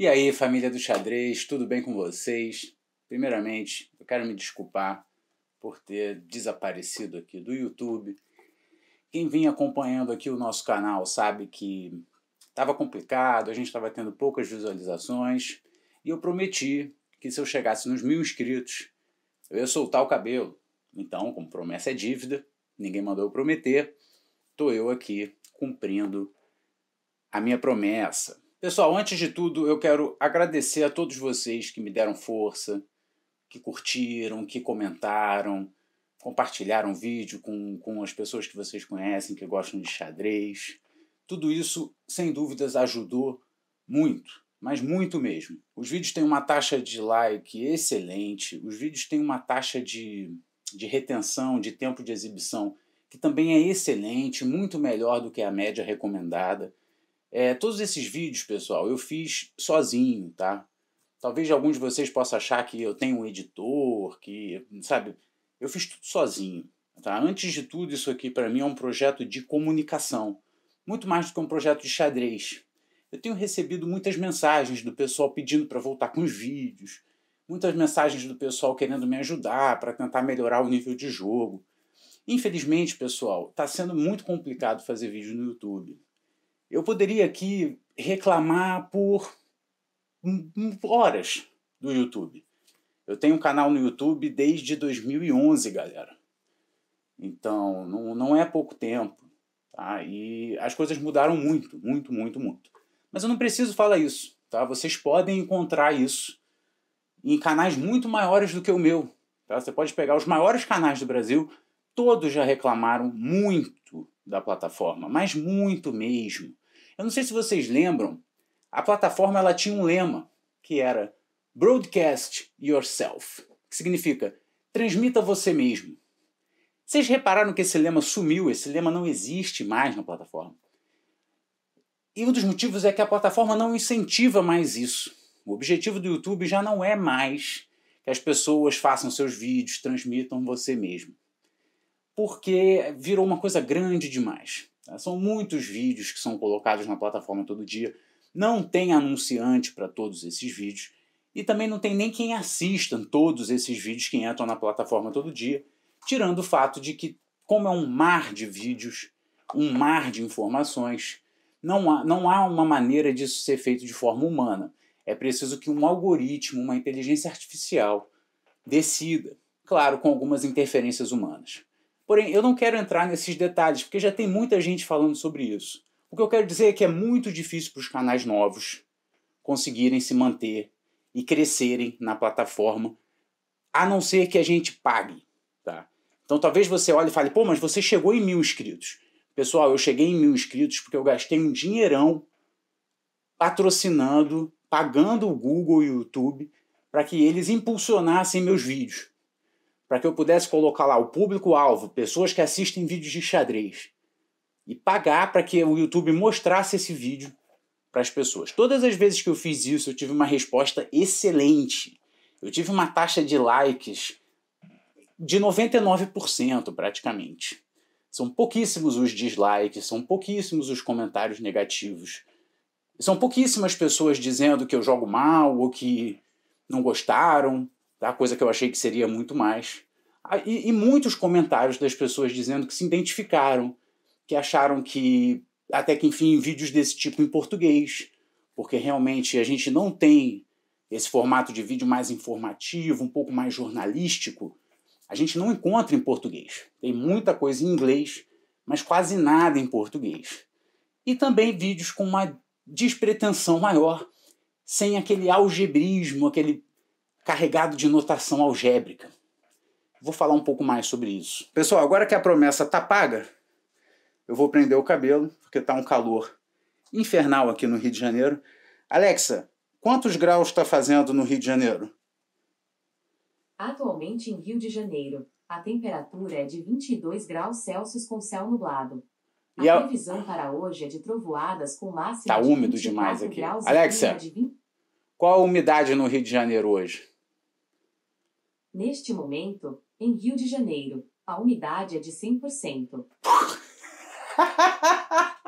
E aí, família do xadrez, tudo bem com vocês? Primeiramente, eu quero me desculpar por ter desaparecido aqui do YouTube. Quem vinha acompanhando aqui o nosso canal sabe que estava complicado, a gente estava tendo poucas visualizações e eu prometi que se eu chegasse nos mil inscritos, eu ia soltar o cabelo. Então, como promessa é dívida, ninguém mandou eu prometer, estou eu aqui cumprindo a minha promessa. Pessoal, antes de tudo, eu quero agradecer a todos vocês que me deram força, que curtiram, que comentaram, compartilharam o vídeo com, com as pessoas que vocês conhecem, que gostam de xadrez. Tudo isso, sem dúvidas, ajudou muito, mas muito mesmo. Os vídeos têm uma taxa de like excelente, os vídeos têm uma taxa de, de retenção, de tempo de exibição, que também é excelente, muito melhor do que a média recomendada. É, todos esses vídeos, pessoal, eu fiz sozinho, tá? Talvez alguns de vocês possam achar que eu tenho um editor, que, sabe, eu fiz tudo sozinho, tá? Antes de tudo, isso aqui para mim é um projeto de comunicação, muito mais do que um projeto de xadrez. Eu tenho recebido muitas mensagens do pessoal pedindo para voltar com os vídeos, muitas mensagens do pessoal querendo me ajudar para tentar melhorar o nível de jogo. Infelizmente, pessoal, está sendo muito complicado fazer vídeo no YouTube. Eu poderia aqui reclamar por horas do YouTube. Eu tenho um canal no YouTube desde 2011, galera. Então, não, não é pouco tempo. Tá? E as coisas mudaram muito, muito, muito, muito. Mas eu não preciso falar isso. Tá? Vocês podem encontrar isso em canais muito maiores do que o meu. Tá? Você pode pegar os maiores canais do Brasil, todos já reclamaram muito da plataforma, mas muito mesmo. Eu não sei se vocês lembram, a plataforma ela tinha um lema que era Broadcast Yourself, que significa transmita você mesmo. Vocês repararam que esse lema sumiu, esse lema não existe mais na plataforma. E um dos motivos é que a plataforma não incentiva mais isso. O objetivo do YouTube já não é mais que as pessoas façam seus vídeos, transmitam você mesmo. Porque virou uma coisa grande demais. Né? São muitos vídeos que são colocados na plataforma todo dia. Não tem anunciante para todos esses vídeos. E também não tem nem quem assista todos esses vídeos que entram na plataforma todo dia. Tirando o fato de que, como é um mar de vídeos, um mar de informações, não há, não há uma maneira disso ser feito de forma humana. É preciso que um algoritmo, uma inteligência artificial, decida, claro, com algumas interferências humanas. Porém, eu não quero entrar nesses detalhes, porque já tem muita gente falando sobre isso. O que eu quero dizer é que é muito difícil para os canais novos conseguirem se manter e crescerem na plataforma, a não ser que a gente pague. Tá? Então talvez você olhe e fale, pô, mas você chegou em mil inscritos. Pessoal, eu cheguei em mil inscritos porque eu gastei um dinheirão patrocinando, pagando o Google e o YouTube para que eles impulsionassem meus vídeos para que eu pudesse colocar lá o público-alvo, pessoas que assistem vídeos de xadrez, e pagar para que o YouTube mostrasse esse vídeo para as pessoas. Todas as vezes que eu fiz isso, eu tive uma resposta excelente. Eu tive uma taxa de likes de 99% praticamente. São pouquíssimos os dislikes, são pouquíssimos os comentários negativos. São pouquíssimas pessoas dizendo que eu jogo mal ou que não gostaram tá? coisa que eu achei que seria muito mais. Ah, e, e muitos comentários das pessoas dizendo que se identificaram, que acharam que, até que enfim, vídeos desse tipo em português, porque realmente a gente não tem esse formato de vídeo mais informativo, um pouco mais jornalístico, a gente não encontra em português. Tem muita coisa em inglês, mas quase nada em português. E também vídeos com uma despretensão maior, sem aquele algebrismo, aquele carregado de notação algébrica. Vou falar um pouco mais sobre isso. Pessoal, agora que a promessa tá paga, eu vou prender o cabelo, porque tá um calor infernal aqui no Rio de Janeiro. Alexa, quantos graus está fazendo no Rio de Janeiro? Atualmente em Rio de Janeiro, a temperatura é de 22 graus Celsius com céu nublado. É a, a, previsão para hoje é de trovoadas com máxima tá de úmido demais aqui. Alexa, 20... qual a umidade no Rio de Janeiro hoje? Neste momento, em Rio de Janeiro, a umidade é de 100%.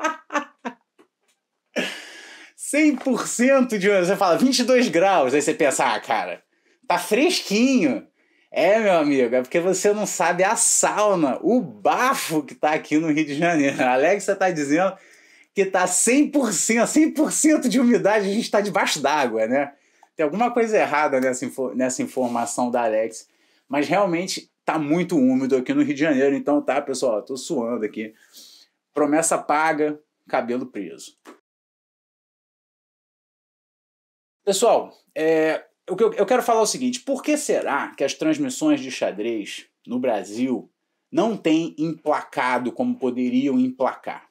cento de você fala 22 graus, aí você pensa, ah, cara, tá fresquinho. É, meu amigo, é porque você não sabe a sauna, o bafo que tá aqui no Rio de Janeiro. Alex, Alexa tá dizendo que tá 100%, 100% de umidade, a gente tá debaixo d'água, né? tem alguma coisa errada nessa, nessa informação da Alex, mas realmente tá muito úmido aqui no Rio de Janeiro, então tá, pessoal, tô suando aqui. Promessa paga, cabelo preso. Pessoal, é, eu, eu quero falar é o seguinte: por que será que as transmissões de xadrez no Brasil não têm emplacado como poderiam emplacar?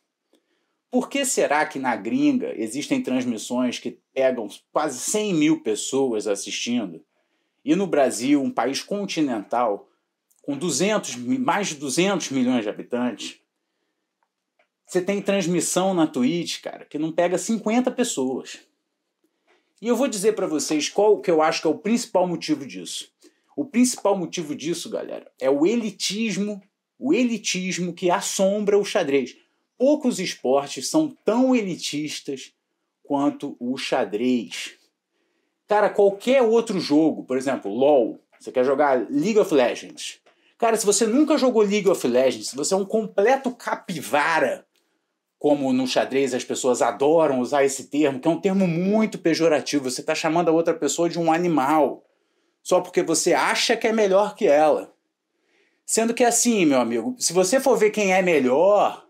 Por que será que na gringa existem transmissões que pegam quase 100 mil pessoas assistindo e no Brasil, um país continental com 200, mais de 200 milhões de habitantes, você tem transmissão na Twitch, cara, que não pega 50 pessoas. E eu vou dizer para vocês qual que eu acho que é o principal motivo disso. O principal motivo disso, galera, é o elitismo, o elitismo que assombra o xadrez. Poucos esportes são tão elitistas quanto o xadrez. Cara, qualquer outro jogo, por exemplo, LoL, você quer jogar League of Legends. Cara, se você nunca jogou League of Legends, se você é um completo capivara, como no xadrez as pessoas adoram usar esse termo, que é um termo muito pejorativo, você está chamando a outra pessoa de um animal, só porque você acha que é melhor que ela. Sendo que é assim, meu amigo, se você for ver quem é melhor,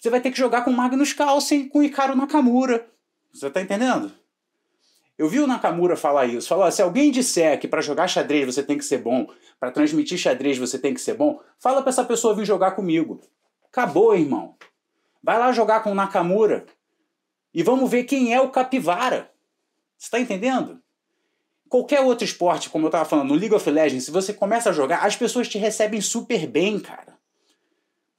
você vai ter que jogar com Magnus Carlsen e com Icaro Nakamura. Você tá entendendo? Eu vi o Nakamura falar isso. Falou: se alguém disser que para jogar xadrez você tem que ser bom, para transmitir xadrez você tem que ser bom, fala para essa pessoa vir jogar comigo. Acabou, irmão. Vai lá jogar com o Nakamura e vamos ver quem é o capivara. Você está entendendo? Qualquer outro esporte, como eu estava falando, no League of Legends, se você começa a jogar, as pessoas te recebem super bem, cara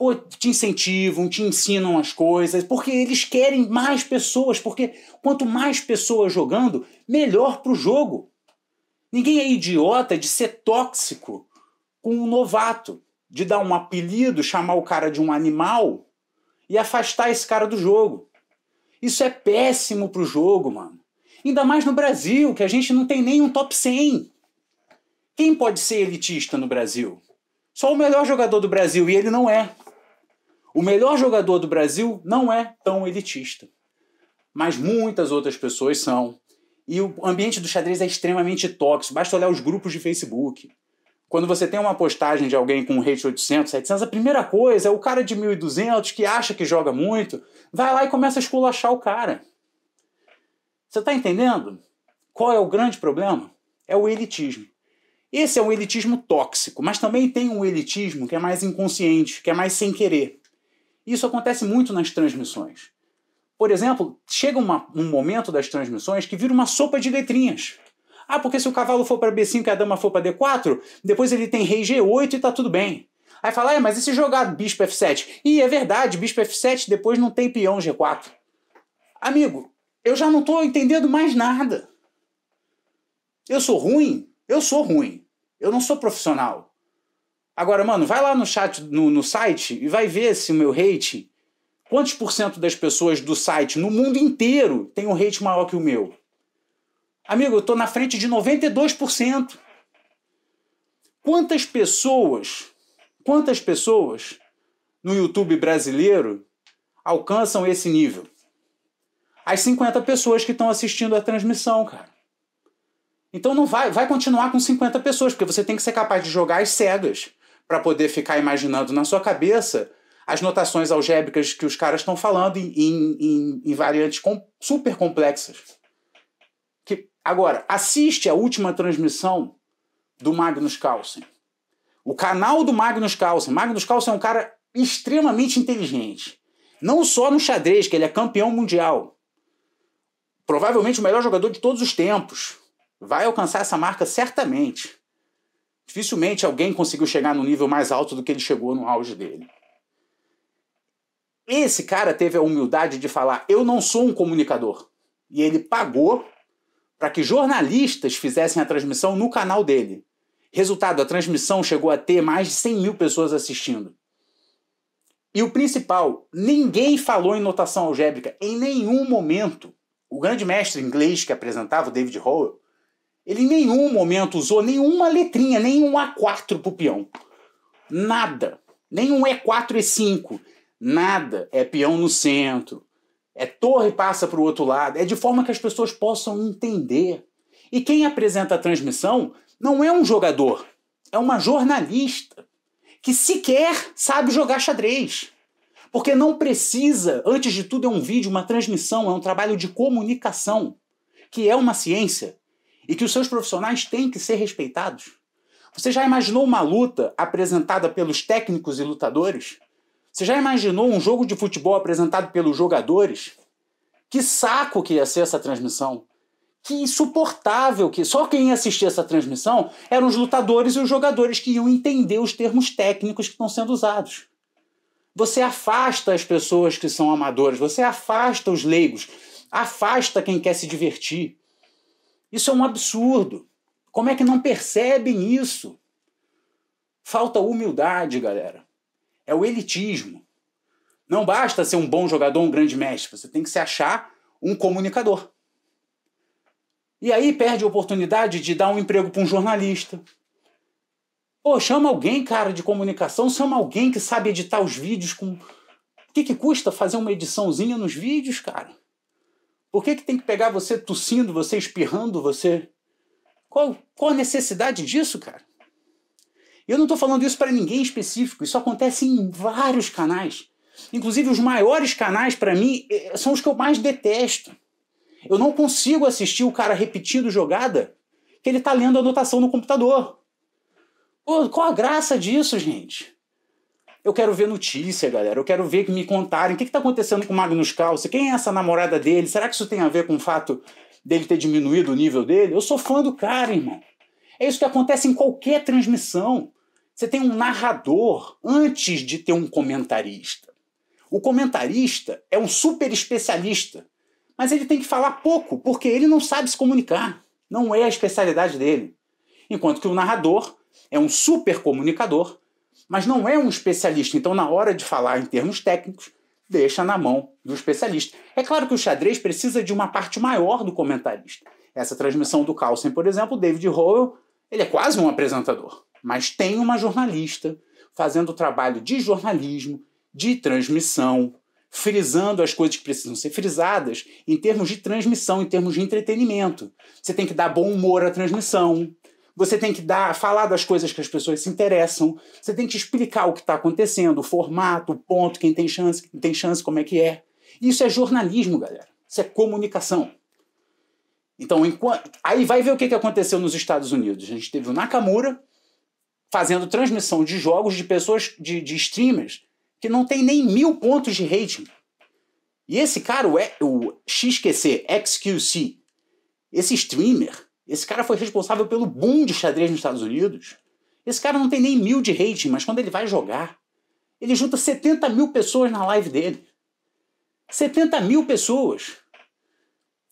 pô, te incentivam, te ensinam as coisas, porque eles querem mais pessoas, porque quanto mais pessoas jogando, melhor para o jogo. Ninguém é idiota de ser tóxico com um novato, de dar um apelido, chamar o cara de um animal e afastar esse cara do jogo. Isso é péssimo para o jogo, mano. Ainda mais no Brasil, que a gente não tem nem um top 100. Quem pode ser elitista no Brasil? Só o melhor jogador do Brasil, e ele não é. O melhor jogador do Brasil não é tão elitista, mas muitas outras pessoas são. E o ambiente do xadrez é extremamente tóxico, basta olhar os grupos de Facebook. Quando você tem uma postagem de alguém com um rate 800, 700, a primeira coisa é o cara de 1200 que acha que joga muito, vai lá e começa a esculachar o cara. Você está entendendo? Qual é o grande problema? É o elitismo. Esse é um elitismo tóxico, mas também tem um elitismo que é mais inconsciente, que é mais sem querer. Isso acontece muito nas transmissões. Por exemplo, chega uma, um momento das transmissões que vira uma sopa de letrinhas. Ah, porque se o cavalo for para B5 e a dama for para D4, depois ele tem rei G8 e tá tudo bem. Aí fala, é mas e se jogar bispo F7? E é verdade, bispo F7 depois não tem peão G4. Amigo, eu já não estou entendendo mais nada. Eu sou ruim? Eu sou ruim. Eu não sou profissional. Agora, mano, vai lá no chat, no, no site e vai ver se o meu hate. Quantos por cento das pessoas do site no mundo inteiro tem um hate maior que o meu? Amigo, eu tô na frente de 92%. Quantas pessoas, quantas pessoas no YouTube brasileiro alcançam esse nível? As 50 pessoas que estão assistindo a transmissão, cara. Então não vai, vai continuar com 50 pessoas, porque você tem que ser capaz de jogar as cegas para poder ficar imaginando na sua cabeça as notações algébricas que os caras estão falando em, em, em variantes com, super complexas. Que, agora, assiste a última transmissão do Magnus Carlsen. O canal do Magnus Carlsen. Magnus Carlsen é um cara extremamente inteligente. Não só no xadrez, que ele é campeão mundial. Provavelmente o melhor jogador de todos os tempos. Vai alcançar essa marca certamente. Dificilmente alguém conseguiu chegar no nível mais alto do que ele chegou no auge dele. Esse cara teve a humildade de falar: eu não sou um comunicador. E ele pagou para que jornalistas fizessem a transmissão no canal dele. Resultado: a transmissão chegou a ter mais de 100 mil pessoas assistindo. E o principal: ninguém falou em notação algébrica em nenhum momento. O grande mestre inglês que apresentava, o David Howell, ele em nenhum momento usou nenhuma letrinha, nenhum A4 o peão. Nada. Nenhum E4 e 5. Nada. É peão no centro. É torre passa para o outro lado. É de forma que as pessoas possam entender. E quem apresenta a transmissão não é um jogador, é uma jornalista que sequer sabe jogar xadrez. Porque não precisa, antes de tudo, é um vídeo, uma transmissão, é um trabalho de comunicação, que é uma ciência e que os seus profissionais têm que ser respeitados? Você já imaginou uma luta apresentada pelos técnicos e lutadores? Você já imaginou um jogo de futebol apresentado pelos jogadores? Que saco que ia ser essa transmissão! Que insuportável que só quem ia assistir essa transmissão eram os lutadores e os jogadores que iam entender os termos técnicos que estão sendo usados. Você afasta as pessoas que são amadores, você afasta os leigos, afasta quem quer se divertir. Isso é um absurdo. Como é que não percebem isso? Falta humildade, galera. É o elitismo. Não basta ser um bom jogador, um grande mestre, você tem que se achar um comunicador. E aí perde a oportunidade de dar um emprego para um jornalista. Pô, chama alguém, cara, de comunicação, chama alguém que sabe editar os vídeos com. O que, que custa fazer uma ediçãozinha nos vídeos, cara? Por que, que tem que pegar você tossindo, você espirrando, você. Qual, qual a necessidade disso, cara? Eu não estou falando isso para ninguém específico, isso acontece em vários canais. Inclusive, os maiores canais, para mim, é, são os que eu mais detesto. Eu não consigo assistir o cara repetindo jogada que ele está lendo a anotação no computador. Pô, qual a graça disso, gente? Eu quero ver notícia, galera. Eu quero ver que me contarem o que está acontecendo com o Magnus Carlsen. Quem é essa namorada dele? Será que isso tem a ver com o fato dele ter diminuído o nível dele? Eu sou fã do cara, irmão. É isso que acontece em qualquer transmissão. Você tem um narrador antes de ter um comentarista. O comentarista é um super especialista, mas ele tem que falar pouco, porque ele não sabe se comunicar. Não é a especialidade dele. Enquanto que o narrador é um super comunicador mas não é um especialista. Então, na hora de falar em termos técnicos, deixa na mão do especialista. É claro que o xadrez precisa de uma parte maior do comentarista. Essa transmissão do Carlsen, por exemplo, David Howell, ele é quase um apresentador, mas tem uma jornalista fazendo o trabalho de jornalismo, de transmissão, frisando as coisas que precisam ser frisadas em termos de transmissão, em termos de entretenimento. Você tem que dar bom humor à transmissão, você tem que dar, falar das coisas que as pessoas se interessam. Você tem que explicar o que está acontecendo, o formato, o ponto, quem tem chance, quem tem chance, como é que é. Isso é jornalismo, galera. Isso é comunicação. Então, enquanto... aí vai ver o que, que aconteceu nos Estados Unidos. A gente teve o Nakamura fazendo transmissão de jogos de pessoas, de, de streamers, que não tem nem mil pontos de rating. E esse cara, o, e, o XQC, XQC, esse streamer, esse cara foi responsável pelo boom de xadrez nos Estados Unidos. Esse cara não tem nem mil de rating, mas quando ele vai jogar, ele junta 70 mil pessoas na live dele. 70 mil pessoas.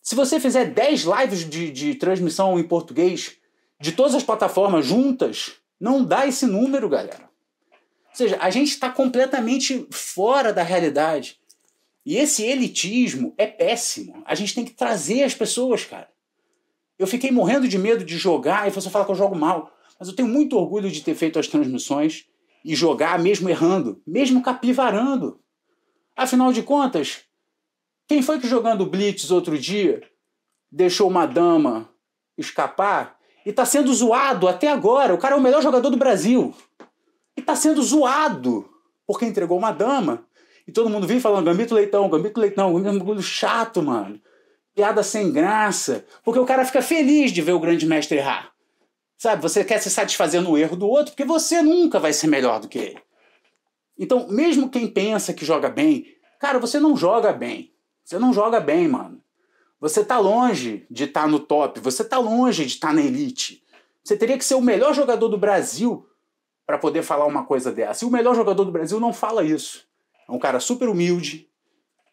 Se você fizer 10 lives de, de transmissão em português de todas as plataformas juntas, não dá esse número, galera. Ou seja, a gente está completamente fora da realidade. E esse elitismo é péssimo. A gente tem que trazer as pessoas, cara. Eu fiquei morrendo de medo de jogar e você fala que eu jogo mal. Mas eu tenho muito orgulho de ter feito as transmissões e jogar mesmo errando, mesmo capivarando. Afinal de contas, quem foi que jogando Blitz outro dia deixou uma dama escapar e tá sendo zoado até agora? O cara é o melhor jogador do Brasil. E tá sendo zoado porque entregou uma dama. E todo mundo vem falando Gambito Leitão, Gambito Leitão, Gambito Leitão, chato, mano piada sem graça, porque o cara fica feliz de ver o grande mestre errar. Sabe, você quer se satisfazer no erro do outro, porque você nunca vai ser melhor do que ele. Então, mesmo quem pensa que joga bem, cara, você não joga bem. Você não joga bem, mano. Você tá longe de estar tá no top, você tá longe de estar tá na elite. Você teria que ser o melhor jogador do Brasil para poder falar uma coisa dessa. E o melhor jogador do Brasil não fala isso. É um cara super humilde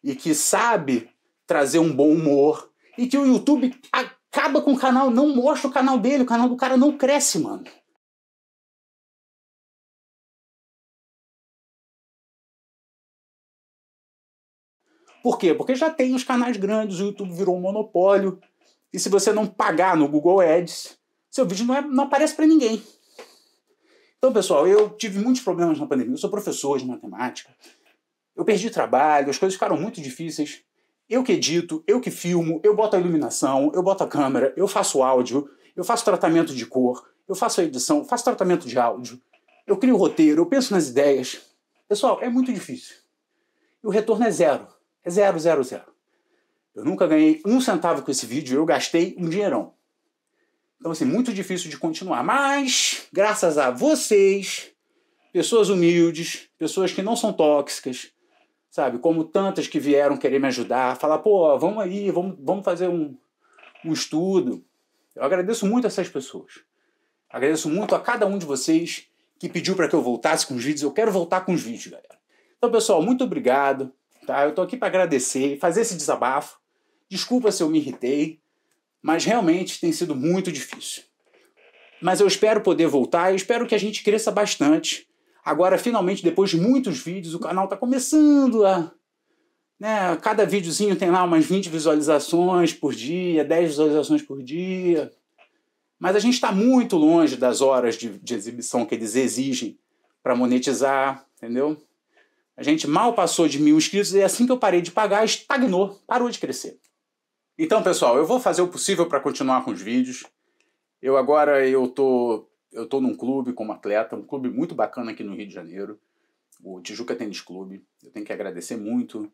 e que sabe trazer um bom humor. E que o YouTube acaba com o canal, não mostra o canal dele, o canal do cara não cresce, mano. Por quê? Porque já tem os canais grandes, o YouTube virou um monopólio. E se você não pagar no Google Ads, seu vídeo não, é, não aparece para ninguém. Então, pessoal, eu tive muitos problemas na pandemia. Eu sou professor de matemática. Eu perdi trabalho, as coisas ficaram muito difíceis. Eu que edito, eu que filmo, eu boto a iluminação, eu boto a câmera, eu faço áudio, eu faço tratamento de cor, eu faço a edição, faço tratamento de áudio, eu crio roteiro, eu penso nas ideias. Pessoal, é muito difícil. E o retorno é zero. É zero, zero, zero. Eu nunca ganhei um centavo com esse vídeo, eu gastei um dinheirão. Então, assim, muito difícil de continuar. Mas, graças a vocês, pessoas humildes, pessoas que não são tóxicas, sabe? Como tantas que vieram querer me ajudar, falar, pô, vamos aí, vamos, vamos fazer um, um estudo. Eu agradeço muito essas pessoas. Agradeço muito a cada um de vocês que pediu para que eu voltasse com os vídeos. Eu quero voltar com os vídeos, galera. Então, pessoal, muito obrigado. Tá? Eu estou aqui para agradecer, fazer esse desabafo. Desculpa se eu me irritei, mas realmente tem sido muito difícil. Mas eu espero poder voltar, eu espero que a gente cresça bastante Agora, finalmente, depois de muitos vídeos, o canal está começando a. Né, cada videozinho tem lá umas 20 visualizações por dia, 10 visualizações por dia. Mas a gente está muito longe das horas de, de exibição que eles exigem para monetizar, entendeu? A gente mal passou de mil inscritos e assim que eu parei de pagar, estagnou, parou de crescer. Então, pessoal, eu vou fazer o possível para continuar com os vídeos. Eu agora eu tô eu estou num clube como atleta, um clube muito bacana aqui no Rio de Janeiro, o Tijuca Tênis Clube. Eu tenho que agradecer muito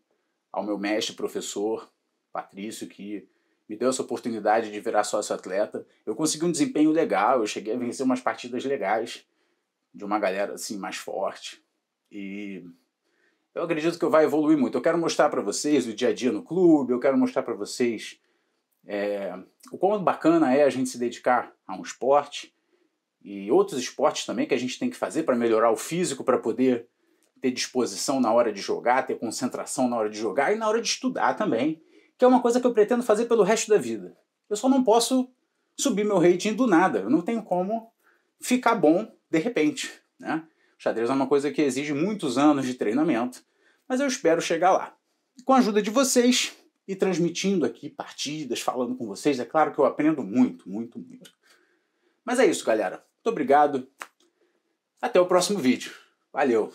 ao meu mestre, professor Patrício, que me deu essa oportunidade de virar sócio atleta. Eu consegui um desempenho legal, eu cheguei a vencer umas partidas legais de uma galera assim mais forte. E eu acredito que eu vai evoluir muito. Eu quero mostrar para vocês o dia a dia no clube, eu quero mostrar para vocês é, o quão bacana é a gente se dedicar a um esporte e outros esportes também que a gente tem que fazer para melhorar o físico, para poder ter disposição na hora de jogar, ter concentração na hora de jogar e na hora de estudar também, que é uma coisa que eu pretendo fazer pelo resto da vida. Eu só não posso subir meu rating do nada, eu não tenho como ficar bom de repente. Né? Xadrez é uma coisa que exige muitos anos de treinamento, mas eu espero chegar lá. Com a ajuda de vocês e transmitindo aqui partidas, falando com vocês, é claro que eu aprendo muito, muito, muito. Mas é isso, galera. Muito obrigado. Até o próximo vídeo. Valeu!